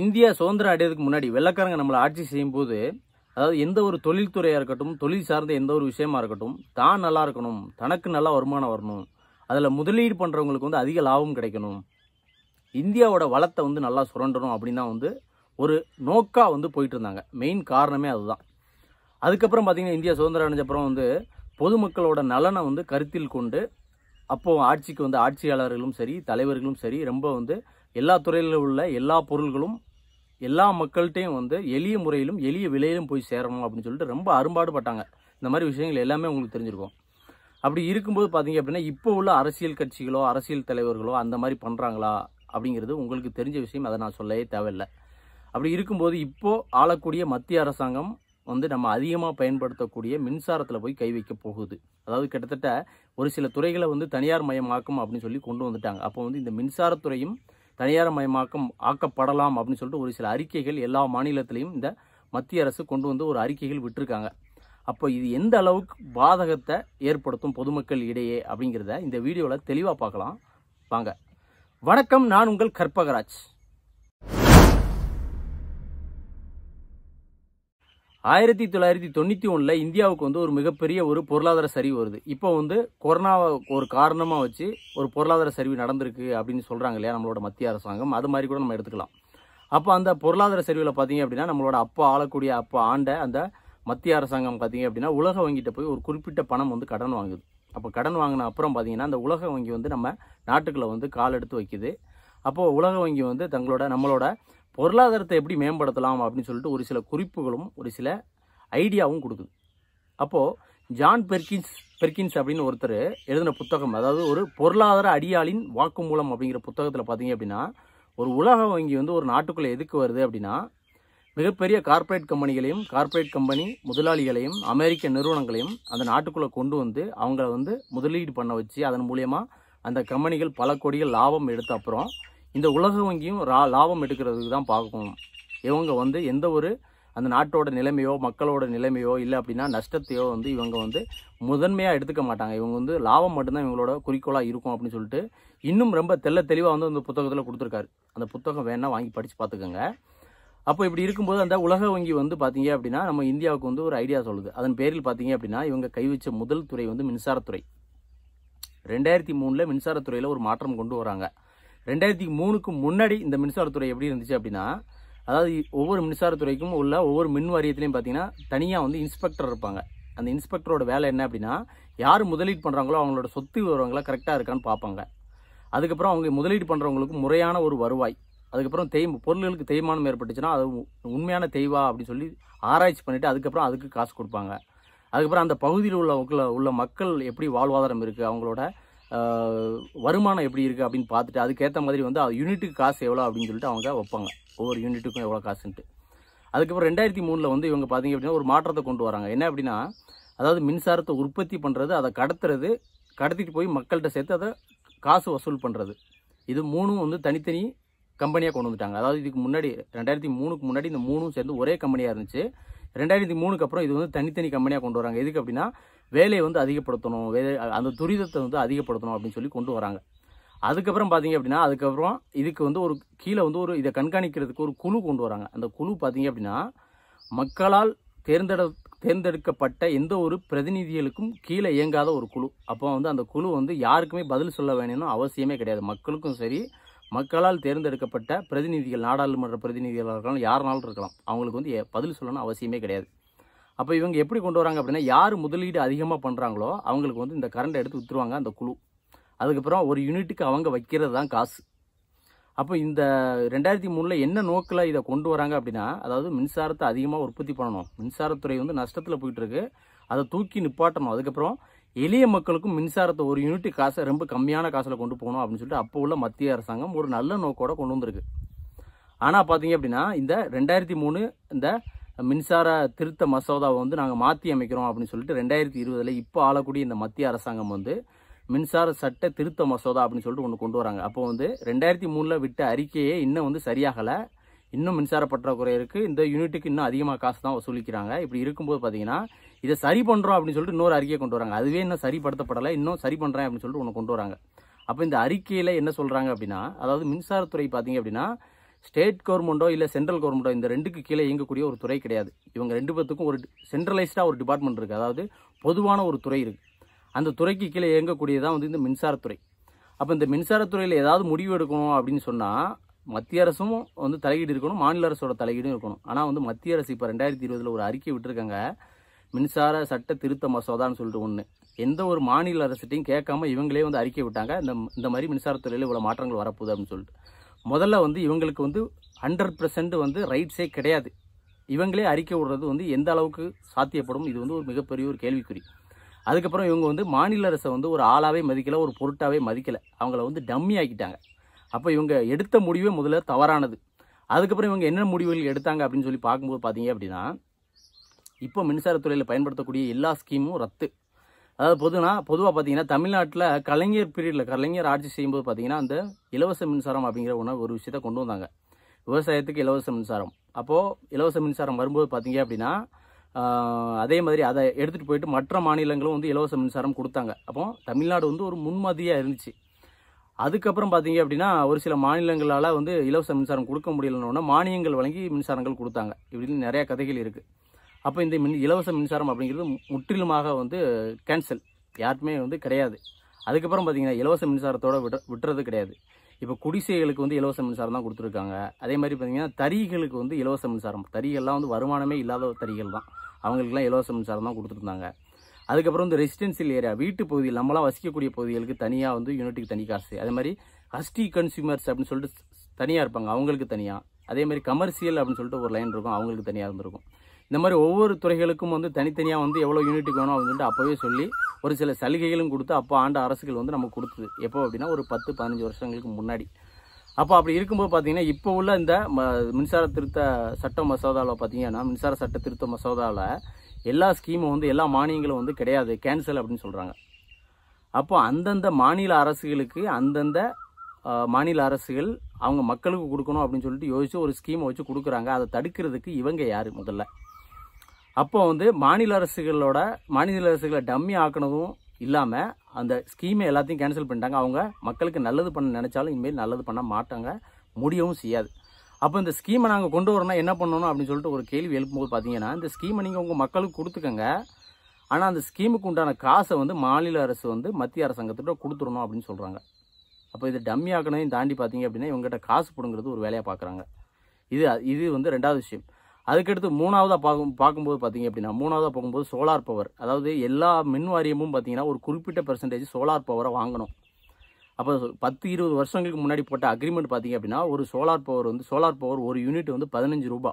India சுதந்திரம் அடையிறதுக்கு முன்னாடி வெள்ளக்காரங்க நம்மளை ஆட்சி செய்யும் போது அதாவது எந்த ஒரு தொழில்துறையாக இருக்கட்டும் தொழில் சார்ந்த எந்த ஒரு விஷயமா இருக்கட்டும் தான் நல்லா இருக்கணும் தனக்கு நல்லா வருமானம் வரணும் அதில் முதலீடு பண்ணுறவங்களுக்கு வந்து அதிக லாபம் கிடைக்கணும் இந்தியாவோட வளத்தை வந்து நல்லா சுரண்டணும் அப்படின்னா வந்து ஒரு நோக்காக வந்து போயிட்டு இருந்தாங்க மெயின் காரணமே அதுதான் அதுக்கப்புறம் பார்த்திங்கன்னா இந்தியா சுதந்திரம் அடைஞ்சப்புறம் வந்து பொதுமக்களோட நலனை வந்து கருத்தில் கொண்டு அப்போது ஆட்சிக்கு வந்து ஆட்சியாளர்களும் சரி தலைவர்களும் சரி ரொம்ப வந்து எல்லா துறையிலும் உள்ள எல்லா பொருள்களும் எல்லா மக்கள்கிட்டையும் வந்து எளிய முறையிலும் எளிய விலையிலும் போய் சேரணும் அப்படின்னு சொல்லிட்டு ரொம்ப அரும்பாடுபட்டாங்க இந்த மாதிரி விஷயங்கள் எல்லாமே உங்களுக்கு தெரிஞ்சிருக்கும் அப்படி இருக்கும்போது பார்த்தீங்க அப்படின்னா இப்போ உள்ள அரசியல் கட்சிகளோ அரசியல் தலைவர்களோ அந்த மாதிரி பண்ணுறாங்களா அப்படிங்கிறது உங்களுக்கு தெரிஞ்ச விஷயம் அதை நான் சொல்லவே தேவையில்லை அப்படி இருக்கும்போது இப்போது ஆளக்கூடிய மத்திய அரசாங்கம் வந்து நம்ம அதிகமாக பயன்படுத்தக்கூடிய மின்சாரத்தில் போய் கை வைக்க போகுது அதாவது கிட்டத்தட்ட ஒரு சில துறைகளை வந்து தனியார் மயமாக்கும் அப்படின்னு சொல்லி கொண்டு வந்துட்டாங்க அப்போ வந்து இந்த மின்சாரத்துறையும் தனியார் மயமாக்கம் ஆக்கப்படலாம் அப்படின்னு சொல்லிட்டு ஒரு சில அறிக்கைகள் எல்லா மாநிலத்திலையும் இந்த மத்திய அரசு கொண்டு வந்து ஒரு அறிக்கைகள் விட்டுருக்காங்க அப்போ இது எந்த அளவுக்கு பாதகத்தை ஏற்படுத்தும் பொதுமக்கள் இடையே அப்படிங்கிறத இந்த வீடியோவில் தெளிவாக பார்க்கலாம் வாங்க வணக்கம் நான் உங்கள் கற்பகராஜ் ஆயிரத்தி தொள்ளாயிரத்தி தொண்ணூற்றி ஒன்றில் இந்தியாவுக்கு வந்து ஒரு மிகப்பெரிய ஒரு பொருளாதார சரிவு வருது இப்போ வந்து கொரோனாவை ஒரு காரணமாக வச்சு ஒரு பொருளாதார சரிவு நடந்திருக்கு அப்படின்னு சொல்கிறாங்க இல்லையா நம்மளோட மத்திய அரசாங்கம் அது மாதிரி கூட நம்ம எடுத்துக்கலாம் அப்போ அந்த பொருளாதார சரிவில் பார்த்தீங்க அப்படின்னா நம்மளோட அப்பா ஆளக்கூடிய அப்பா ஆண்ட அந்த மத்திய அரசாங்கம் பார்த்தீங்க அப்படின்னா உலக வங்கிட்ட போய் ஒரு குறிப்பிட்ட பணம் வந்து கடன் வாங்குது அப்போ கடன் வாங்கின அப்புறம் பார்த்தீங்கன்னா அந்த உலக வங்கி வந்து நம்ம நாட்டுக்குள்ளே வந்து கால் எடுத்து வைக்குது அப்போது உலக வங்கி வந்து தங்களோட நம்மளோட பொருளாதாரத்தை எப்படி மேம்படுத்தலாம் அப்படின்னு சொல்லிட்டு ஒரு சில குறிப்புகளும் ஒரு சில ஐடியாவும் கொடுக்குது அப்போது ஜான் பெர்கின்ஸ் பெர்கின்ஸ் அப்படின்னு ஒருத்தர் எழுதின புத்தகம் அதாவது ஒரு பொருளாதார அடியாளின் வாக்குமூலம் அப்படிங்கிற புத்தகத்தில் பார்த்தீங்க அப்படின்னா ஒரு உலக வங்கி வந்து ஒரு நாட்டுக்குள்ளே எதுக்கு வருது அப்படின்னா மிகப்பெரிய கார்ப்பரேட் கம்பெனிகளையும் கார்ப்பரேட் கம்பெனி முதலாளிகளையும் அமெரிக்க நிறுவனங்களையும் அந்த நாட்டுக்குள்ளே கொண்டு வந்து அவங்கள வந்து முதலீடு பண்ண வச்சு அதன் மூலயமா அந்த கம்பெனிகள் பல கோடிகள் லாபம் எடுத்த அப்புறம் இந்த உலக வங்கியும் ரா லாபம் எடுக்கிறதுக்கு தான் பார்க்கும் இவங்க வந்து எந்த ஒரு அந்த நாட்டோட நிலைமையோ மக்களோட நிலைமையோ இல்லை அப்படின்னா நஷ்டத்தையோ வந்து இவங்க வந்து முதன்மையாக எடுத்துக்க மாட்டாங்க இவங்க வந்து லாபம் மட்டும்தான் இவங்களோட குறிக்கோளாக இருக்கும் அப்படின்னு சொல்லிட்டு இன்னும் ரொம்ப தெல்ல தெளிவாக வந்து அந்த புத்தகத்தில் கொடுத்துருக்காரு அந்த புத்தகம் வேணால் வாங்கி படித்து பார்த்துக்கோங்க அப்போ இப்படி இருக்கும்போது அந்த உலக வங்கி வந்து பார்த்தீங்க அப்படின்னா நம்ம இந்தியாவுக்கு வந்து ஒரு ஐடியா சொல்லுது அதன் பேரில் பார்த்தீங்க அப்படின்னா இவங்க கைவிச்ச முதல் துறை வந்து மின்சாரத்துறை ரெண்டாயிரத்தி மூணில் மின்சாரத்துறையில் ஒரு மாற்றம் கொண்டு வராங்க ரெண்டாயிரத்தி மூணுக்கு முன்னாடி இந்த மின்சாரத்துறை எப்படி இருந்துச்சு அப்படின்னா அதாவது ஒவ்வொரு மின்சாரத்துறைக்கும் உள்ள ஒவ்வொரு மின் வாரியத்திலையும் பார்த்தீங்கன்னா தனியாக வந்து இன்ஸ்பெக்டர் இருப்பாங்க அந்த இன்ஸ்பெக்டரோட வேலை என்ன அப்படின்னா யார் முதலீடு பண்ணுறாங்களோ அவங்களோட சொத்து விவரங்களை கரெக்டாக இருக்கான்னு பார்ப்பாங்க அதுக்கப்புறம் அவங்க முதலீடு பண்ணுறவங்களுக்கு முறையான ஒரு வருவாய் அதுக்கப்புறம் தேய் பொருள்களுக்கு தேய்மானம் ஏற்பட்டுச்சுன்னா அது உண்மையான தேய்வா அப்படின்னு சொல்லி ஆராய்ச்சி பண்ணிவிட்டு அதுக்கப்புறம் அதுக்கு காசு கொடுப்பாங்க அதுக்கப்புறம் அந்த பகுதியில் உள்ள உள்ள மக்கள் எப்படி வாழ்வாதாரம் இருக்குது அவங்களோட வருமானம் எப்படி இருக்குது அப்படின்னு பார்த்துட்டு அதுக்கேற்ற மாதிரி வந்து யூனிட்டுக்கு காசு எவ்வளோ அப்படின்னு சொல்லிட்டு அவங்க வைப்பாங்க ஒவ்வொரு யூனிட்டுக்கும் எவ்வளோ காசுன்ட்டு அதுக்கப்புறம் ரெண்டாயிரத்தி மூணில் வந்து இவங்க பார்த்தீங்க அப்படின்னா ஒரு மாற்றத்தை கொண்டு வராங்க என்ன அப்படின்னா அதாவது மின்சாரத்தை உற்பத்தி பண்ணுறது அதை கடத்துறது கடத்திட்டு போய் மக்கள்கிட்ட சேர்த்து அதை காசு வசூல் பண்ணுறது இது மூணும் வந்து தனித்தனி கம்பெனியாக கொண்டு வந்துட்டாங்க அதாவது இதுக்கு முன்னாடி ரெண்டாயிரத்தி மூணுக்கு முன்னாடி இந்த மூணும் சேர்ந்து ஒரே கம்பெனியாக இருந்துச்சு ரெண்டாயிரத்தி மூணுக்கு அப்புறம் இது வந்து தனித்தனி கம்பெனியாக கொண்டு வராங்க எதுக்கு அப்படின்னா வேலையை வந்து அதிகப்படுத்தணும் வேலை அந்த துரிதத்தை வந்து அதிகப்படுத்தணும் அப்படின்னு சொல்லி கொண்டு வராங்க அதுக்கப்புறம் பார்த்தீங்க அப்படின்னா அதுக்கப்புறம் இதுக்கு வந்து ஒரு கீழே வந்து ஒரு இதை கண்காணிக்கிறதுக்கு ஒரு குழு கொண்டு வராங்க அந்த குழு பார்த்தீங்க அப்படின்னா மக்களால் தேர்ந்தெடு தேர்ந்தெடுக்கப்பட்ட எந்த ஒரு பிரதிநிதிகளுக்கும் கீழே இயங்காத ஒரு குழு அப்போ வந்து அந்த குழு வந்து யாருக்குமே பதில் சொல்ல வேணும்னு அவசியமே கிடையாது மக்களுக்கும் சரி மக்களால் தேர்ந்தெடுக்கப்பட்ட பிரதிநிதிகள் நாடாளுமன்ற பிரதிநிதிகளாக இருக்கலாம் யாருனாலும் இருக்கலாம் அவங்களுக்கு வந்து பதில் சொல்லணும்னு அவசியமே கிடையாது அப்போ இவங்க எப்படி கொண்டு வராங்க அப்படின்னா யார் முதலீடு அதிகமாக பண்ணுறாங்களோ அவங்களுக்கு வந்து இந்த கரண்டை எடுத்து விற்றுருவாங்க அந்த குழு அதுக்கப்புறம் ஒரு யூனிட்டுக்கு அவங்க வைக்கிறது தான் காசு அப்போ இந்த ரெண்டாயிரத்தி மூணில் என்ன நோக்கில் இதை கொண்டு வராங்க அப்படின்னா அதாவது மின்சாரத்தை அதிகமாக உற்பத்தி பண்ணணும் மின்சாரத்துறை வந்து நஷ்டத்தில் போயிட்டுருக்கு அதை தூக்கி நிப்பாட்டணும் அதுக்கப்புறம் எளிய மக்களுக்கும் மின்சாரத்தை ஒரு யூனிட் காசை ரொம்ப கம்மியான காசில் கொண்டு போகணும் அப்படின்னு சொல்லிட்டு அப்போ உள்ள மத்திய அரசாங்கம் ஒரு நல்ல நோக்கோடு கொண்டு வந்திருக்கு ஆனால் பார்த்தீங்க அப்படின்னா இந்த ரெண்டாயிரத்தி மூணு இந்த மின்சார திருத்த மசோதாவை வந்து நாங்கள் மாற்றி அமைக்கிறோம் அப்படின்னு சொல்லிட்டு ரெண்டாயிரத்தி இருபதில் இப்போ ஆளக்கூடிய இந்த மத்திய அரசாங்கம் வந்து மின்சார சட்ட திருத்த மசோதா அப்படின்னு சொல்லிட்டு ஒன்று கொண்டு வராங்க அப்போ வந்து ரெண்டாயிரத்தி மூணில் விட்ட அறிக்கையே இன்னும் வந்து சரியாகலை இன்னும் மின்சார பற்றாக்குறை இருக்குது இந்த யூனிட்டுக்கு இன்னும் அதிகமாக காசு தான் வசூலிக்கிறாங்க இப்படி இருக்கும்போது பார்த்தீங்கன்னா இதை சரி பண்ணுறோம் அப்படின்னு சொல்லிட்டு இன்னொரு அறிக்கையை கொண்டு வராங்க அதுவே இன்னும் சரிப்படுத்தப்படலை இன்னும் சரி பண்ணுறேன் அப்படின்னு சொல்லிட்டு ஒன்று கொண்டு வராங்க அப்போ இந்த அறிக்கையில் என்ன சொல்கிறாங்க அப்படின்னா அதாவது மின்சாரத்துறை பார்த்தீங்க அப்படின்னா ஸ்டேட் கவர்மெண்ட்டோ இல்லை சென்ட்ரல் கவர்மெண்ட்டோ இந்த ரெண்டுக்கு கீழே இயங்கக்கூடிய ஒரு துறை கிடையாது இவங்க ரெண்டு பேத்துக்கும் ஒரு சென்ட்ரலைஸ்டாக ஒரு டிபார்ட்மெண்ட் இருக்குது அதாவது பொதுவான ஒரு துறை இருக்குது அந்த துறைக்கு கீழே இயங்கக்கூடியதான் வந்து இந்த மின்சாரத்துறை அப்போ இந்த மின்சாரத்துறையில் ஏதாவது முடிவு எடுக்கணும் அப்படின்னு சொன்னால் மத்திய அரசும் வந்து தலையீடு இருக்கணும் மாநில அரசோட தலையீடும் இருக்கணும் ஆனால் வந்து மத்திய அரசு இப்போ ரெண்டாயிரத்தி இருபதில் ஒரு அறிக்கை விட்டுருக்காங்க மின்சார சட்ட திருத்த மசோதான்னு சொல்லிட்டு ஒன்று எந்த ஒரு மாநில அரசுகிட்டையும் கேட்காம இவங்களே வந்து அறிக்கை விட்டாங்க இந்த இந்த மாதிரி மின்சாரத்துறையில் இவ்வளோ மாற்றங்கள் வரப்போகுது அப்படின்னு சொல்லிட்டு முதல்ல வந்து இவங்களுக்கு வந்து ஹண்ட்ரட் பர்சன்ட் வந்து ரைட்ஸே கிடையாது இவங்களே அறிக்கை விடுறது வந்து எந்த அளவுக்கு சாத்தியப்படும் இது வந்து ஒரு மிகப்பெரிய ஒரு கேள்விக்குறி அதுக்கப்புறம் இவங்க வந்து மாநில அரசை வந்து ஒரு ஆளாகவே மதிக்கலை ஒரு பொருட்டாகவே மதிக்கலை அவங்கள வந்து டம்மி ஆக்கிட்டாங்க அப்போ இவங்க எடுத்த முடிவே முதல்ல தவறானது அதுக்கப்புறம் இவங்க என்ன முடிவுகள் எடுத்தாங்க அப்படின்னு சொல்லி பார்க்கும்போது பார்த்தீங்க அப்படின்னா இப்போ மின்சாரத்துறையில் பயன்படுத்தக்கூடிய எல்லா ஸ்கீமும் ரத்து அதாவது பொதுனா பொதுவாக பார்த்தீங்கன்னா தமிழ்நாட்டில் கலைஞர் பீரியடில் கலைஞர் ஆட்சி செய்யும்போது பார்த்தீங்கன்னா அந்த இலவச மின்சாரம் அப்படிங்கிற ஒன்று ஒரு விஷயத்த கொண்டு வந்தாங்க விவசாயத்துக்கு இலவச மின்சாரம் அப்போது இலவச மின்சாரம் வரும்போது பார்த்தீங்க அப்படின்னா அதே மாதிரி அதை எடுத்துகிட்டு போயிட்டு மற்ற மாநிலங்களும் வந்து இலவச மின்சாரம் கொடுத்தாங்க அப்போ தமிழ்நாடு வந்து ஒரு முன்மாதிரியாக இருந்துச்சு அதுக்கப்புறம் பார்த்தீங்க அப்படின்னா ஒரு சில மாநிலங்களால் வந்து இலவச மின்சாரம் கொடுக்க முடியலன்னு மானியங்கள் வழங்கி மின்சாரங்கள் கொடுத்தாங்க இப்படின்னு நிறையா கதைகள் இருக்குது அப்போ இந்த மின் இலவச மின்சாரம் அப்படிங்கிறது முற்றிலுமாக வந்து கேன்சல் யாருக்குமே வந்து கிடையாது அதுக்கப்புறம் பார்த்தீங்கன்னா இலவச மின்சாரத்தோட விட விட்டுறது கிடையாது இப்போ குடிசைகளுக்கு வந்து இலவச மின்சாரம் தான் கொடுத்துருக்காங்க அதே மாதிரி பார்த்தீங்கன்னா தறிகளுக்கு வந்து இலவச மின்சாரம் தறிகள்லாம் வந்து வருமானமே இல்லாத தறிகள் தான் அவங்களுக்குலாம் இலவச மின்சாரம் தான் கொடுத்துருந்தாங்க அதுக்கப்புறம் வந்து ரெசிடென்சியல் ஏரியா வீட்டு பகுதியில் நம்மளாம் வசிக்கக்கூடிய பகுதிகளுக்கு தனியாக வந்து யூனிட்டுக்கு தனி காசு அதே மாதிரி ஹஸ்டி கன்சியூமர்ஸ் அப்படின்னு சொல்லிட்டு தனியாக இருப்பாங்க அவங்களுக்கு தனியாக அதே மாதிரி கமர்ஷியல் அப்படின்னு சொல்லிட்டு ஒரு லைன் இருக்கும் அவங்களுக்கு தனியாக இருந்திருக்கும் இந்த மாதிரி ஒவ்வொரு துறைகளுக்கும் வந்து தனித்தனியாக வந்து எவ்வளோ யூனிட்டுக்கு வேணும் அப்படின்ட்டு அப்போவே சொல்லி ஒரு சில சலுகைகளும் கொடுத்து அப்போ ஆண்ட அரசுகள் வந்து நமக்கு கொடுத்தது எப்போ அப்படின்னா ஒரு பத்து பதினஞ்சு வருஷங்களுக்கு முன்னாடி அப்போ அப்படி இருக்கும்போது பார்த்தீங்கன்னா இப்போ உள்ள இந்த மின்சார திருத்த சட்ட மசோதாவில் பார்த்தீங்கன்னா மின்சார சட்ட திருத்த மசோதாவில் எல்லா ஸ்கீமும் வந்து எல்லா மானியங்களும் வந்து கிடையாது கேன்சல் அப்படின்னு சொல்கிறாங்க அப்போ அந்தந்த மாநில அரசுகளுக்கு அந்தந்த மாநில அரசுகள் அவங்க மக்களுக்கு கொடுக்கணும் அப்படின்னு சொல்லிட்டு யோசித்து ஒரு ஸ்கீமை வச்சு கொடுக்குறாங்க அதை தடுக்கிறதுக்கு இவங்க யார் முதல்ல அப்போ வந்து மாநில அரசுகளோட மாநில அரசுகளை டம்மி ஆக்கினதும் இல்லாமல் அந்த ஸ்கீமை எல்லாத்தையும் கேன்சல் பண்ணிட்டாங்க அவங்க மக்களுக்கு நல்லது பண்ண நினச்சாலும் இனிமேல் நல்லது பண்ண மாட்டாங்க முடியவும் செய்யாது அப்போ இந்த ஸ்கீமை நாங்கள் கொண்டு வரோம்னா என்ன பண்ணணும் அப்படின்னு சொல்லிட்டு ஒரு கேள்வி போது பார்த்தீங்கன்னா இந்த ஸ்கீமை நீங்கள் உங்கள் மக்களுக்கு கொடுத்துக்கங்க ஆனால் அந்த ஸ்கீமுக்கு உண்டான காசை வந்து மாநில அரசு வந்து மத்திய அரசாங்கத்திட்ட கொடுத்துடணும் அப்படின்னு சொல்கிறாங்க அப்போ இது டம்மி ஆக்கணையும் தாண்டி பார்த்தீங்க அப்படின்னா இவங்ககிட்ட காசு பிடுங்கிறது ஒரு வேலையாக பார்க்குறாங்க இது இது வந்து ரெண்டாவது விஷயம் அதுக்கடுத்து மூணாவதாக பார்க்கும் பார்க்கும்போது பார்த்தீங்க அப்படின்னா மூணாவதாக பார்க்கும்போது சோலார் பவர் அதாவது எல்லா மின் வாரியமும் பார்த்தீங்கன்னா ஒரு குறிப்பிட்ட பெர்சன்டேஜ் சோலார் பவரை வாங்கணும் அப்போ பத்து இருபது வருஷங்களுக்கு முன்னாடி போட்ட அக்ரிமெண்ட் பார்த்தீங்க அப்படின்னா ஒரு சோலார் பவர் வந்து சோலார் பவர் ஒரு யூனிட் வந்து பதினஞ்சு ரூபா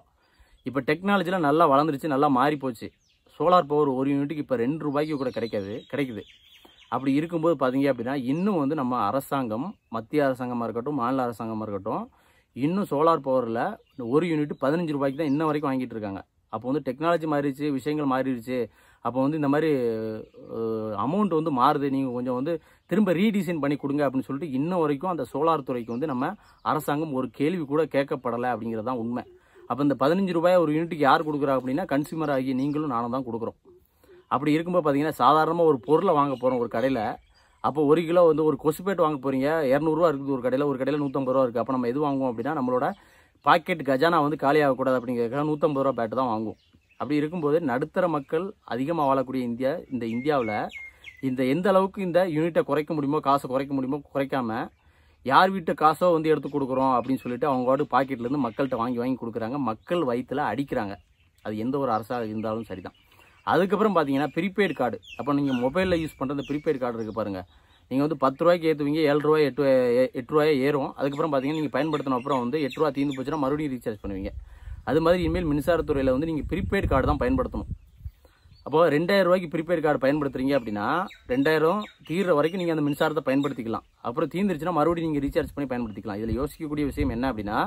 இப்போ டெக்னாலஜிலாம் நல்லா வளர்ந்துருச்சு நல்லா மாறி போச்சு சோலார் பவர் ஒரு யூனிட்டுக்கு இப்போ ரெண்டு ரூபாய்க்கு கூட கிடைக்காது கிடைக்குது அப்படி இருக்கும்போது பார்த்தீங்க அப்படின்னா இன்னும் வந்து நம்ம அரசாங்கம் மத்திய அரசாங்கமாக இருக்கட்டும் மாநில அரசாங்கமாக இருக்கட்டும் இன்னும் சோலார் பவரில் இந்த ஒரு யூனிட் பதினஞ்சு ரூபாய்க்கு தான் இன்ன வரைக்கும் வாங்கிட்டு இருக்காங்க அப்போ வந்து டெக்னாலஜி மாறிடுச்சு விஷயங்கள் மாறிடுச்சு அப்போ வந்து இந்த மாதிரி அமௌண்ட் வந்து மாறுது நீங்கள் கொஞ்சம் வந்து திரும்ப ரீடிசைன் பண்ணி கொடுங்க அப்படின்னு சொல்லிட்டு இன்ன வரைக்கும் அந்த சோலார் துறைக்கு வந்து நம்ம அரசாங்கம் ஒரு கேள்வி கூட கேட்கப்படலை அப்படிங்கிறது தான் உண்மை அப்போ இந்த பதினஞ்சு ரூபாய் ஒரு யூனிட்டுக்கு யார் கொடுக்குறா அப்படின்னா கன்சியூமர் ஆகிய நீங்களும் நானும் தான் கொடுக்குறோம் அப்படி இருக்கும்போது பார்த்தீங்கன்னா சாதாரணமாக ஒரு பொருளை வாங்க போகிறோம் ஒரு கடையில் அப்போ ஒரு கிலோ வந்து ஒரு கொசுப்பேட் வாங்க போகிறீங்க இரநூறுவா இருக்குது ஒரு கடையில் ஒரு கடையில் நூற்றம்பது ரூபா இருக்குது அப்போ நம்ம எது வாங்குவோம் அப்படின்னா நம்மளோட பாக்கெட் கஜானா வந்து காலியாகக்கூடாது அப்படிங்கிறதுக்காக நூற்றம்பது ரூபா பேட்டு தான் வாங்குவோம் அப்படி இருக்கும்போது நடுத்தர மக்கள் அதிகமாக வாழக்கூடிய இந்தியா இந்த இந்தியாவில் இந்த எந்த அளவுக்கு இந்த யூனிட்டை குறைக்க முடியுமோ காசை குறைக்க முடியுமோ குறைக்காமல் யார் வீட்டு காசோ வந்து எடுத்து கொடுக்குறோம் அப்படின்னு சொல்லிட்டு அவங்களோட பாக்கெட்லேருந்து மக்கள்கிட்ட வாங்கி வாங்கி கொடுக்குறாங்க மக்கள் வயிற்றில் அடிக்கிறாங்க அது எந்த ஒரு அரசாக இருந்தாலும் சரி தான் அதுக்கப்புறம் பார்த்தீங்கன்னா ப்ரீபெய்டு கார்டு அப்போ நீங்கள் மொபைலில் யூஸ் பண்ணுற அந்த ப்ரீபெய்டு கார்டு இருக்குது பாருங்கள் நீங்கள் வந்து பத்து ரூபாய்க்கு ஏற்றுவீங்க ஏழு ரூபாய் எட்டு எட்டு ரூபாயே ஏறும் அதுக்கப்புறம் பார்த்தீங்கன்னா நீங்கள் பயன்படுத்தின அப்புறம் வந்து எட்டு ரூபா தீர்ந்து போச்சுன்னா மறுபடியும் ரீசார்ஜ் பண்ணுவீங்க அது மாதிரி இனிமேல் மின்சாரத்துறையில் வந்து நீங்கள் ப்ரீபெய்டு கார்டு தான் பயன்படுத்தணும் அப்போது ரெண்டாயிரம் ரூபாய்க்கு ப்ரீபெய்டு கார்டு பயன்படுத்துறீங்க அப்படின்னா ரெண்டாயிரம் தீர்ற வரைக்கும் நீங்கள் அந்த மின்சாரத்தை பயன்படுத்திக்கலாம் அப்புறம் தீர்ந்துருச்சுன்னா மறுபடியும் நீங்கள் ரீசார்ஜ் பண்ணி பயன்படுத்திக்கலாம் இதில் யோசிக்கக்கூடிய விஷயம் என்ன அப்படின்னா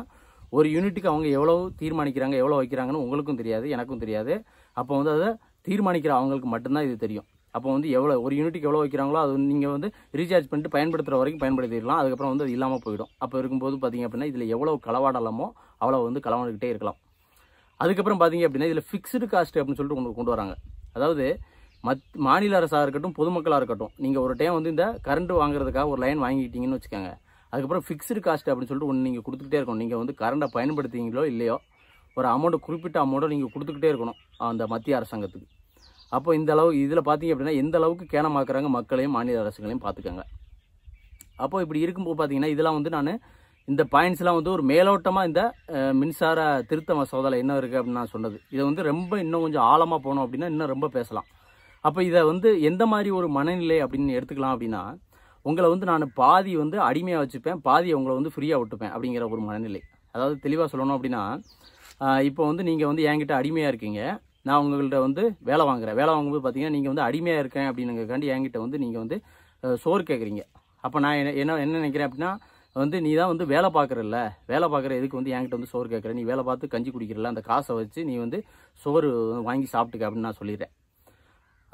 ஒரு யூனிட்டுக்கு அவங்க எவ்வளோ தீர்மானிக்கிறாங்க எவ்வளோ வைக்கிறாங்கன்னு உங்களுக்கும் தெரியாது எனக்கும் தெரியாது அப்போ வந்து அதை தீர்மானிக்கிற அவங்களுக்கு மட்டும்தான் இது தெரியும் அப்போ வந்து எவ்வளோ ஒரு யூனிட்டுக்கு எவ்வளோ வைக்கிறாங்களோ அது நீங்கள் வந்து ரீசார்ஜ் பண்ணிட்டு பயன்படுத்துகிற வரைக்கும் பயன்படுத்திடலாம் அதுக்கப்புறம் வந்து அது இல்லாமல் போயிடும் அப்போ இருக்கும்போது பார்த்திங்க அப்படின்னா இதில் எவ்வளோ களவாடலாமோ அவ்வளோ வந்து களவாண்டுக்கிட்டே இருக்கலாம் அதுக்கப்புறம் பார்த்திங்க அப்படின்னா இதில் ஃபிக்ஸ்டு காஸ்ட் அப்படின்னு சொல்லிட்டு கொண்டு கொண்டு வராங்க அதாவது மத் மாநில அரசாக இருக்கட்டும் பொதுமக்களாக இருக்கட்டும் நீங்கள் ஒரு டைம் வந்து இந்த கரண்ட் வாங்குறதுக்காக ஒரு லைன் வாங்கிக்கிட்டீங்கன்னு வச்சுக்கோங்க அதுக்கப்புறம் ஃபிக்ஸ்டு காஸ்ட் அப்படின்னு சொல்லிட்டு ஒன்று நீங்கள் கொடுத்துக்கிட்டே இருக்கணும் நீங்கள் வந்து கரண்டை பயன்படுத்திங்களோ இல்லையோ ஒரு அமௌண்ட்டு குறிப்பிட்ட அமௌண்ட்டை நீங்கள் கொடுத்துக்கிட்டே இருக்கணும் அந்த மத்திய அரசாங்கத்துக்கு அப்போ இந்த அளவு இதில் பார்த்தீங்க அப்படின்னா எந்த அளவுக்கு கேனமாக்குறாங்க மக்களையும் மாநில அரசுகளையும் பார்த்துக்கோங்க அப்போ இப்படி இருக்கும்போது பார்த்தீங்கன்னா இதெல்லாம் வந்து நான் இந்த பாயிண்ட்ஸ்லாம் வந்து ஒரு மேலோட்டமாக இந்த மின்சார திருத்த மசோதாவில் என்ன இருக்குது அப்படின்னு நான் சொன்னது இதை வந்து ரொம்ப இன்னும் கொஞ்சம் ஆழமாக போனோம் அப்படின்னா இன்னும் ரொம்ப பேசலாம் அப்போ இதை வந்து எந்த மாதிரி ஒரு மனநிலை அப்படின்னு எடுத்துக்கலாம் அப்படின்னா உங்களை வந்து நான் பாதி வந்து அடிமையாக வச்சுப்பேன் பாதி உங்களை வந்து ஃப்ரீயாக விட்டுப்பேன் அப்படிங்கிற ஒரு மனநிலை அதாவது தெளிவாக சொல்லணும் அப்படின்னா இப்போ வந்து நீங்கள் வந்து என்கிட்ட அடிமையாக இருக்கீங்க நான் உங்கள்கிட்ட வந்து வேலை வாங்குறேன் வேலை வாங்கும்போது பார்த்தீங்கன்னா நீங்கள் வந்து அடிமையாக இருக்கேன் அப்படின்னுங்கிறக்காண்டி என்கிட்ட வந்து நீங்கள் வந்து சோறு கேட்குறீங்க அப்போ நான் என்ன என்ன என்ன நினைக்கிறேன் அப்படின்னா வந்து நீ தான் வந்து வேலை பார்க்குறல்ல வேலை பார்க்குற இதுக்கு வந்து என்கிட்ட வந்து சோறு கேட்குற நீ வேலை பார்த்து கஞ்சி குடிக்கிறல அந்த காசை வச்சு நீ வந்து சோறு வாங்கி சாப்பிட்டுக்க அப்படின்னு நான் சொல்லிடுறேன்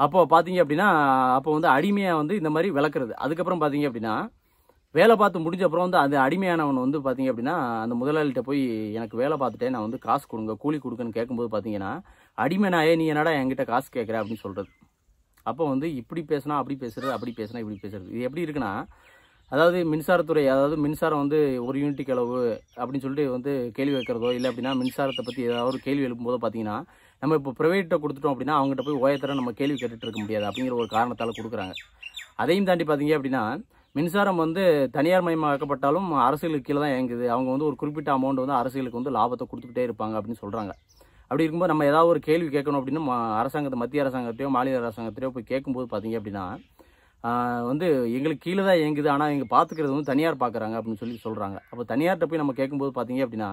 அப்போ பார்த்தீங்க அப்படின்னா அப்போ வந்து அடிமையாக வந்து இந்த மாதிரி விளக்குறது அதுக்கப்புறம் பார்த்தீங்க அப்படின்னா வேலை பார்த்து முடிஞ்ச அப்புறம் வந்து அந்த அடிமையானவன் வந்து பார்த்தீங்க அப்படின்னா அந்த முதலாளிகிட்ட போய் எனக்கு வேலை பார்த்துட்டேன் நான் வந்து காசு கொடுங்க கூலி கொடுக்குன்னு கேட்கும்போது பார்த்தீங்கன்னா அடிமனாயே நீ என்னடா என்கிட்ட காசு கேட்குற அப்படின்னு சொல்கிறது அப்போ வந்து இப்படி பேசுனா அப்படி பேசுகிறது அப்படி பேசுனா இப்படி பேசுகிறது இது எப்படி இருக்குன்னா அதாவது மின்சாரத்துறை அதாவது மின்சாரம் வந்து ஒரு யூனிட்டுக்கு அளவு அப்படின்னு சொல்லிட்டு வந்து கேள்வி வைக்கிறதோ இல்லை அப்படின்னா மின்சாரத்தை பற்றி ஏதாவது ஒரு கேள்வி எழுப்பும்போது பார்த்தீங்கன்னா நம்ம இப்போ ப்ரைவேட்டை கொடுத்துட்டோம் அப்படின்னா அவங்ககிட்ட போய் ஓயத்தர நம்ம கேள்வி கேட்டுட்டு இருக்க முடியாது அப்படிங்கிற ஒரு காரணத்தால் கொடுக்குறாங்க அதையும் தாண்டி பார்த்தீங்க அப்படின்னா மின்சாரம் வந்து தனியார் மயமாக்கப்பட்டாலும் அரசுகளுக்கு கீழே தான் இயங்குது அவங்க வந்து ஒரு குறிப்பிட்ட அமௌண்ட் வந்து அரசுகளுக்கு வந்து லாபத்தை கொடுத்துக்கிட்டே இருப்பாங்க அப்படின்னு சொல்கிறாங்க அப்படி இருக்கும்போது நம்ம ஏதாவது ஒரு கேள்வி கேட்கணும் அப்படின்னு அரசாங்கத்தை மத்திய அரசாங்கத்தையோ மாநில அரசாங்கத்தையோ போய் கேட்கும்போது பார்த்தீங்க அப்படின்னா வந்து எங்களுக்கு கீழே தான் இயங்குது ஆனால் எங்கள் பார்த்துக்கிறது வந்து தனியார் பார்க்குறாங்க அப்படின்னு சொல்லி சொல்கிறாங்க அப்போ தனியார்கிட்ட போய் நம்ம கேட்கும்போது பார்த்தீங்க அப்படின்னா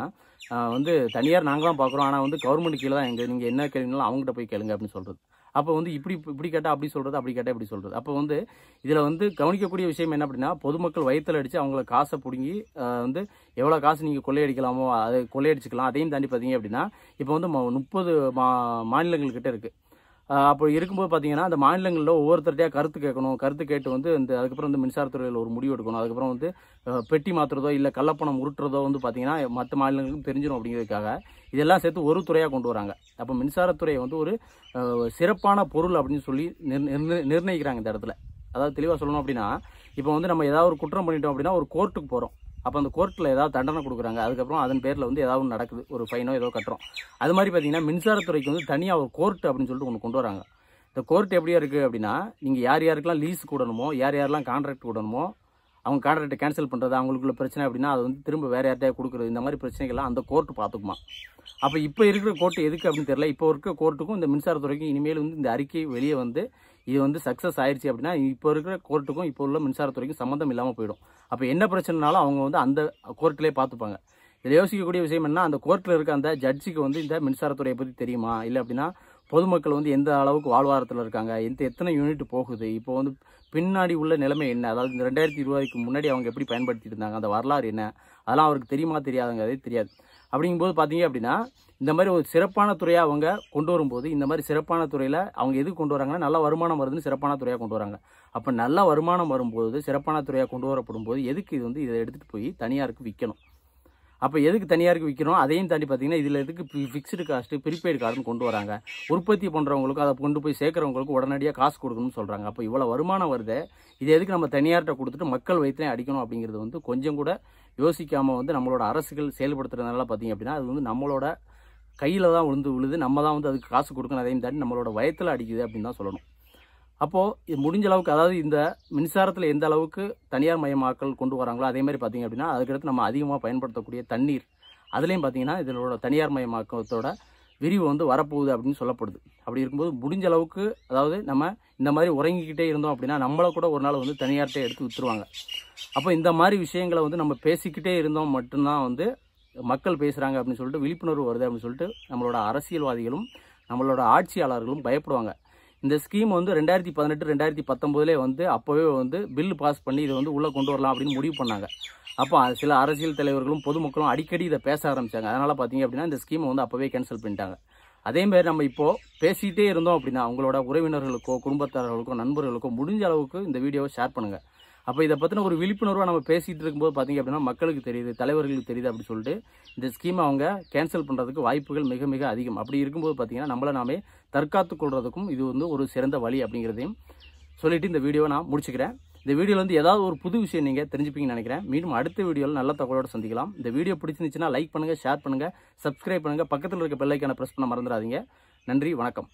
வந்து தனியார் நாங்கள் தான் பார்க்குறோம் ஆனால் வந்து கவர்மெண்ட் கீழே தான் எங்கே நீங்கள் என்ன கேள்வினாலும் அவங்ககிட்ட போய் கேளுங்க அப்படின்னு சொல்கிறது அப்போ வந்து இப்படி இப்படி கேட்டால் அப்படி சொல்கிறது அப்படி கேட்டால் இப்படி சொல்கிறது அப்போ வந்து இதில் வந்து கவனிக்கக்கூடிய விஷயம் என்ன அப்படின்னா பொதுமக்கள் வயத்தில் அடித்து அவங்கள காசை பிடுங்கி வந்து எவ்வளோ காசு நீங்கள் கொள்ளையடிக்கலாமோ அதை கொள்ளையடிச்சிக்கலாம் அதையும் தாண்டி பார்த்தீங்க அப்படின்னா இப்போ வந்து முப்பது மா மாநிலங்கள்கிட்ட இருக்குது அப்போ இருக்கும்போது பார்த்தீங்கன்னா அந்த மாநிலங்களில் ஒவ்வொருத்தர்ட்டையாக கருத்து கேட்கணும் கருத்து கேட்டு வந்து இந்த அதுக்கப்புறம் வந்து மின்சாரத்துறையில் ஒரு முடிவு எடுக்கணும் அதுக்கப்புறம் வந்து பெட்டி மாற்றுறதோ இல்லை கள்ளப்பணம் உருட்டுறதோ வந்து பார்த்தீங்கன்னா மற்ற மாநிலங்களுக்கும் தெரிஞ்சிடும் அப்படிங்கிறதுக்காக இதெல்லாம் சேர்த்து ஒரு துறையாக கொண்டு வராங்க அப்போ மின்சாரத்துறையை வந்து ஒரு சிறப்பான பொருள் அப்படின்னு சொல்லி நிர்ணயிக்கிறாங்க இந்த இடத்துல அதாவது தெளிவாக சொல்லணும் அப்படின்னா இப்போ வந்து நம்ம ஏதாவது ஒரு குற்றம் பண்ணிட்டோம் அப்படின்னா ஒரு கோர்ட்டுக்கு போகிறோம் அப்போ அந்த கோர்ட்டில் ஏதாவது தண்டனை கொடுக்குறாங்க அதுக்கப்புறம் அதன் பேரில் வந்து ஏதாவது நடக்குது ஒரு ஃபைனோ ஏதோ கட்டுறோம் அது மாதிரி பார்த்தீங்கன்னா மின்சாரத்துறைக்கு வந்து தனியாக ஒரு கோர்ட் அப்படின்னு சொல்லிட்டு ஒன்று கொண்டு வராங்க இந்த கோர்ட் எப்படியா இருக்குது அப்படின்னா நீங்கள் யார் யாருக்கெல்லாம் லீஸ் கூடணுமோ யார் யாரெல்லாம் கான்ட்ராக்ட் கூடணுமோ அவங்க கான்ட்ராக்டை கேன்சல் பண்ணுறது அவங்களுக்குள்ள பிரச்சனை அப்படின்னா அது வந்து திரும்ப வேறு யார்ட்டையா கொடுக்குறது இந்த மாதிரி பிரச்சனைகள்லாம் அந்த கோர்ட்டு பார்த்துக்குமா அப்போ இப்போ இருக்கிற கோர்ட்டு எதுக்கு அப்படின்னு தெரியல இப்போ இருக்கிற கோர்ட்டுக்கும் இந்த மின்சாரத்துறைக்கும் இனிமேல் வந்து இந்த அறிக்கை வெளியே வந்து இது வந்து சக்ஸஸ் ஆயிடுச்சு அப்படின்னா இப்போ இருக்கிற கோர்ட்டுக்கும் இப்போ உள்ள மின்சாரத்துறைக்கும் சம்மந்தம் இல்லாமல் போயிடும் அப்போ என்ன பிரச்சனைனாலும் அவங்க வந்து அந்த கோர்ட்லேயே பார்த்துப்பாங்க இதில் யோசிக்கக்கூடிய விஷயம் என்ன அந்த கோர்ட்டில் இருக்க அந்த ஜட்ஜுக்கு வந்து இந்த மின்சாரத்துறையை பற்றி தெரியுமா இல்லை அப்படின்னா பொதுமக்கள் வந்து எந்த அளவுக்கு வாழ்வாரத்தில் இருக்காங்க எந்த எத்தனை யூனிட் போகுது இப்போ வந்து பின்னாடி உள்ள நிலைமை என்ன அதாவது இந்த ரெண்டாயிரத்தி இருபதுக்கு முன்னாடி அவங்க எப்படி பயன்படுத்திட்டு இருந்தாங்க அந்த வரலாறு என்ன அதெல்லாம் அவருக்கு தெரியுமா தெரியாதுங்கிறதே தெரியாது அப்படிங்கும்போது பார்த்தீங்க அப்படின்னா இந்த மாதிரி ஒரு சிறப்பான துறையாக அவங்க கொண்டு வரும்போது இந்த மாதிரி சிறப்பான துறையில் அவங்க எது கொண்டு வராங்கன்னா நல்ல வருமானம் வருதுன்னு சிறப்பான துறையாக கொண்டு வராங்க அப்போ நல்ல வருமானம் வரும்போது சிறப்பான துறையாக கொண்டு வரப்படும் போது எதுக்கு இது வந்து இதை எடுத்துகிட்டு போய் தனியாருக்கு விற்கணும் அப்போ எதுக்கு தனியாருக்கு விற்கிறோம் அதையும் தாண்டி பார்த்தீங்கன்னா இதில் எதுக்கு ஃபிக்ஸ்டு காஸ்ட்டு ப்ரீபெய்டு கார்டுன்னு கொண்டு வராங்க உற்பத்தி பண்ணுறவங்களுக்கு அதை கொண்டு போய் சேர்க்குறவங்களுக்கு உடனடியாக காசு கொடுக்கணும்னு சொல்கிறாங்க அப்போ இவ்வளோ வருமானம் வருது இது எதுக்கு நம்ம தனியார்கிட்ட கொடுத்துட்டு மக்கள் வயிற்றுலையும் அடிக்கணும் அப்படிங்கிறது வந்து கொஞ்சம் கூட யோசிக்காமல் வந்து நம்மளோட அரசுகள் செயல்படுத்துறதுனால பார்த்தீங்க அப்படின்னா அது வந்து நம்மளோட கையில் தான் விழுந்து விழுது நம்ம தான் வந்து அதுக்கு காசு கொடுக்கணும் அதையும் தாண்டி நம்மளோட வயத்தில் அடிக்குது அப்படின்னு தான் சொல்லணும் அப்போது இது முடிஞ்ச அளவுக்கு அதாவது இந்த மின்சாரத்தில் எந்த அளவுக்கு தனியார் மயமாக்கல் கொண்டு வராங்களோ அதே மாதிரி பார்த்திங்க அப்படின்னா அதுக்கடுத்து நம்ம அதிகமாக பயன்படுத்தக்கூடிய தண்ணீர் அதுலேயும் பார்த்திங்கன்னா இதனோட தனியார் மயமாக்கத்தோட விரிவு வந்து வரப்போகுது அப்படின்னு சொல்லப்படுது அப்படி இருக்கும்போது முடிஞ்ச அளவுக்கு அதாவது நம்ம இந்த மாதிரி உறங்கிக்கிட்டே இருந்தோம் அப்படின்னா நம்மளை கூட ஒரு நாள் வந்து தனியார்ட்டே எடுத்து விற்றுருவாங்க அப்போ இந்த மாதிரி விஷயங்களை வந்து நம்ம பேசிக்கிட்டே இருந்தோம் மட்டும்தான் வந்து மக்கள் பேசுகிறாங்க அப்படின்னு சொல்லிட்டு விழிப்புணர்வு வருது அப்படின்னு சொல்லிட்டு நம்மளோட அரசியல்வாதிகளும் நம்மளோட ஆட்சியாளர்களும் பயப்படுவாங்க இந்த ஸ்கீம் வந்து ரெண்டாயிரத்தி பதினெட்டு ரெண்டாயிரத்தி பத்தொம்போதுலேயே வந்து அப்போவே வந்து பில் பாஸ் பண்ணி இதை வந்து உள்ளே கொண்டு வரலாம் அப்படின்னு முடிவு பண்ணாங்க அப்போ சில அரசியல் தலைவர்களும் பொதுமக்களும் அடிக்கடி இதை பேச ஆரம்பித்தாங்க அதனால் பார்த்தீங்க அப்படின்னா இந்த ஸ்கீமை வந்து அப்போவே கேன்சல் பண்ணிட்டாங்க அதேமாதிரி நம்ம இப்போது பேசிகிட்டே இருந்தோம் அப்படின்னா அவங்களோட உறவினர்களுக்கோ குடும்பத்தார்களுக்கோ நண்பர்களுக்கோ முடிஞ்ச அளவுக்கு இந்த வீடியோவை ஷேர் பண்ணுங்கள் அப்போ இதை பற்றின ஒரு விழிப்புணர்வாக நம்ம பேசிகிட்டு இருக்கும்போது பார்த்திங்க அப்படின்னா மக்களுக்கு தெரியுது தலைவர்களுக்கு தெரியுது அப்படின்னு சொல்லிட்டு இந்த ஸ்கீமை அவங்க கேன்சல் பண்ணுறதுக்கு வாய்ப்புகள் மிக மிக அதிகம் அப்படி இருக்கும்போது பார்த்திங்கன்னா நம்மளை நாமே தற்காத்து கொள்வதுக்கும் இது வந்து ஒரு சிறந்த வழி அப்படிங்கிறதையும் சொல்லிவிட்டு இந்த வீடியோவை நான் முடிச்சுக்கிறேன் இந்த வீடியோவில் வந்து ஏதாவது ஒரு புது விஷயம் நீங்கள் தெரிஞ்சுப்பீங்கன்னு நினைக்கிறேன் மீண்டும் அடுத்த வீடியோவில் நல்ல தகவலோடு சந்திக்கலாம் இந்த வீடியோ பிடிச்சிருந்துச்சுன்னா லைக் பண்ணுங்கள் ஷேர் பண்ணுங்கள் சப்ஸ்கிரைப் பண்ணுங்கள் பக்கத்தில் இருக்க பெல்லைக்கான ப்ரெஸ் பண்ண மறந்துடாதீங்க நன்றி வணக்கம்